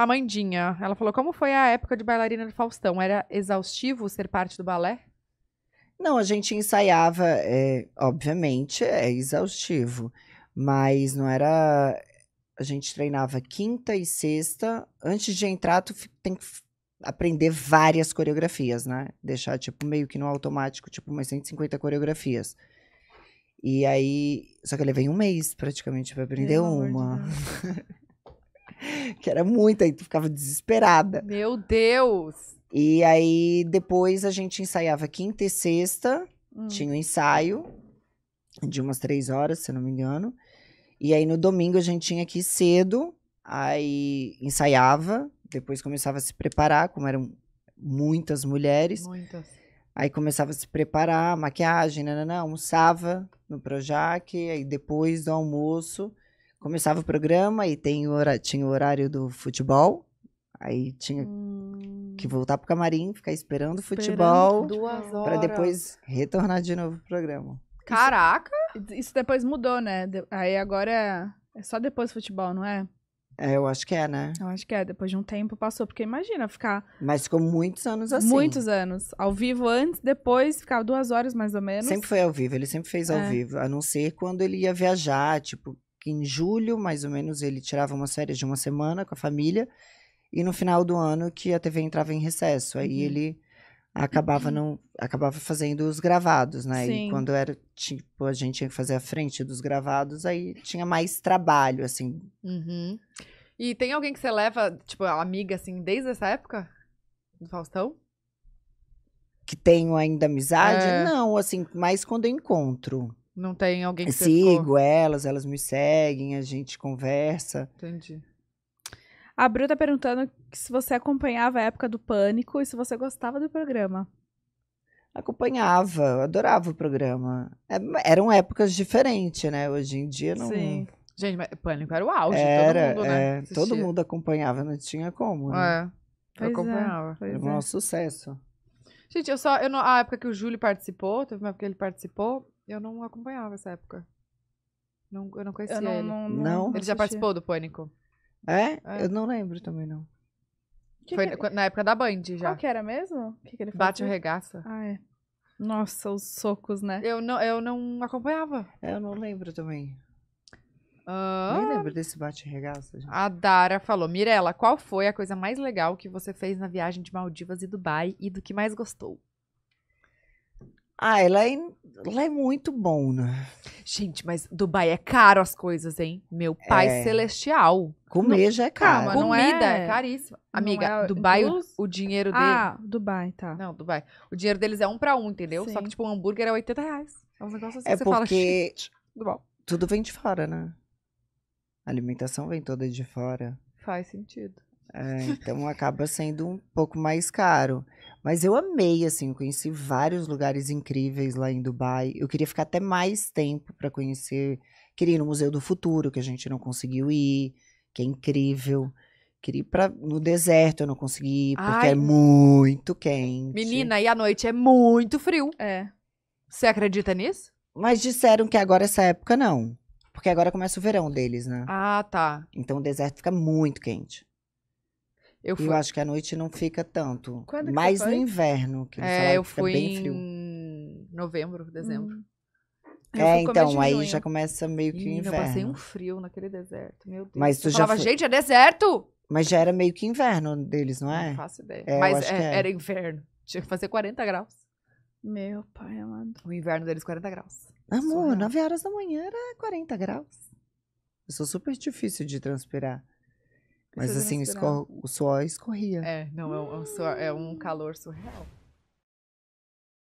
a Amandinha. Ela falou: como foi a época de bailarina do Faustão? Era exaustivo ser parte do balé? Não, a gente ensaiava, é, obviamente, é exaustivo. Mas não era. A gente treinava quinta e sexta. Antes de entrar, tu tem que aprender várias coreografias, né? Deixar, tipo, meio que no automático, tipo, umas 150 coreografias. E aí. Só que eu levei um mês praticamente para aprender Meu uma. De que era muita, e tu ficava desesperada. Meu Deus! E aí depois a gente ensaiava quinta e sexta, hum. tinha um ensaio de umas três horas, se não me engano. E aí no domingo a gente tinha que ir cedo, aí ensaiava, depois começava a se preparar, como eram muitas mulheres. Muitas. Aí começava a se preparar, maquiagem, nananã, almoçava no Projac, aí depois do almoço começava o programa e tem tinha o horário do futebol. Aí tinha hum. que voltar pro camarim, ficar esperando o futebol para depois retornar de novo pro programa. Caraca! Isso, isso depois mudou, né? De, aí agora é, é só depois do futebol, não é? É, eu acho que é, né? Eu acho que é, depois de um tempo passou, porque imagina ficar. Mas ficou muitos anos assim. Muitos anos. Ao vivo antes, depois, ficava duas horas mais ou menos. Sempre foi ao vivo, ele sempre fez ao é. vivo. A não ser quando ele ia viajar, tipo, que em julho, mais ou menos, ele tirava umas férias de uma semana com a família. E no final do ano que a TV entrava em recesso. Aí uhum. ele acabava não acabava fazendo os gravados, né? Sim. E quando era tipo a gente tinha que fazer a frente dos gravados, aí tinha mais trabalho, assim. Uhum. E tem alguém que você leva, tipo, amiga assim desde essa época do Faustão? Que tenho ainda amizade? É. Não, assim, mais quando eu encontro. Não tem alguém que Sigo elas, elas me seguem, a gente conversa. Entendi. A Bruta tá perguntando se você acompanhava a época do pânico e se você gostava do programa. Acompanhava, adorava o programa. É, eram épocas diferentes, né? Hoje em dia não. Sim. Gente, mas pânico era o auge, era, todo mundo, né? É, todo mundo acompanhava, não tinha como, né? É. Eu é, acompanhava. É, era um é. sucesso. Gente, eu só. Eu não, a época que o Júlio participou, teve uma época que ele participou, eu não acompanhava essa época. Não, eu não conhecia eu não, ele. Não, não ele já participou do Pânico? É? é? Eu não lembro também, não. Que Foi que... na época da Band já. Qual que era mesmo? Que que ele Bate o regaça. Ah, é. Nossa, os socos, né? Eu não, eu não acompanhava. Eu não lembro também. Ah, Nem lembro desse bate-regaça. A Dara falou: Mirela, qual foi a coisa mais legal que você fez na viagem de Maldivas e Dubai e do que mais gostou? Ah, ela é lá é muito bom, né? Gente, mas Dubai é caro as coisas, hein? Meu pai é. celestial. Comer não, já é caro. Calma, Comida é... é... caríssima. Amiga, é... Dubai, o, o, dinheiro dele... Ah, Dubai, tá. Não, Dubai. O dinheiro deles é um pra um, entendeu? Sim. Só que, tipo, um hambúrguer é 80 reais. É um negócio assim é que você porque... fala... Tudo vem de fora, né? A alimentação vem toda de fora. Faz sentido. É, então acaba sendo um pouco mais caro. Mas eu amei, assim, eu conheci vários lugares incríveis lá em Dubai. Eu queria ficar até mais tempo para conhecer. Queria ir no Museu do Futuro, que a gente não conseguiu ir, que é incrível. Queria ir pra, no deserto, eu não consegui ir, porque é Ai. é muito quente. Menina, e à noite é muito frio. É. Você acredita nisso? Mas disseram que agora essa época não. Porque agora começa o verão deles, né? Ah, tá. Então o deserto fica muito quente. Eu, fui... eu acho que a noite não fica tanto. Quando Mais no inverno, que eles é, eu fui bem frio. em novembro, dezembro. Hum. É, então, aí junho. já começa meio que Ih, o inverno. Eu passei um frio naquele deserto, meu Deus. Mas tu eu já falava, foi... gente, é deserto! Mas já era meio que inverno deles, não é? Não faço ideia. É, Mas é, era. É. era inverno. Tinha que fazer 40 graus. Meu pai amado. O inverno deles, 40 graus. Amor, 9 horas da manhã era 40 graus. Eu sou super difícil de transpirar. Mas assim, o suor escorria. É, não, é um, é um é calor surreal.